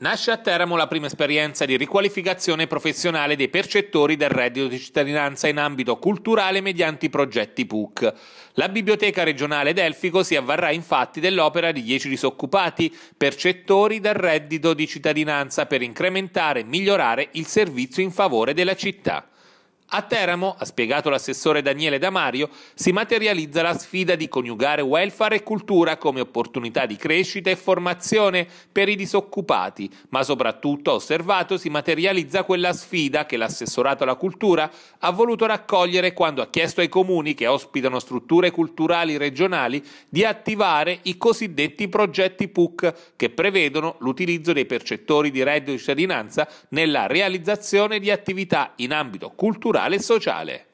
Nasce a Teramo la prima esperienza di riqualificazione professionale dei percettori del reddito di cittadinanza in ambito culturale mediante i progetti PUC. La Biblioteca regionale d'Elfico si avvarrà infatti dell'opera di 10 disoccupati, percettori del reddito di cittadinanza, per incrementare e migliorare il servizio in favore della città. A Teramo, ha spiegato l'assessore Daniele Damario, si materializza la sfida di coniugare welfare e cultura come opportunità di crescita e formazione per i disoccupati, ma soprattutto, ha osservato, si materializza quella sfida che l'assessorato alla cultura ha voluto raccogliere quando ha chiesto ai comuni che ospitano strutture culturali regionali di attivare i cosiddetti progetti PUC che prevedono l'utilizzo dei percettori di reddito di cittadinanza nella realizzazione di attività in ambito culturale culturale e sociale.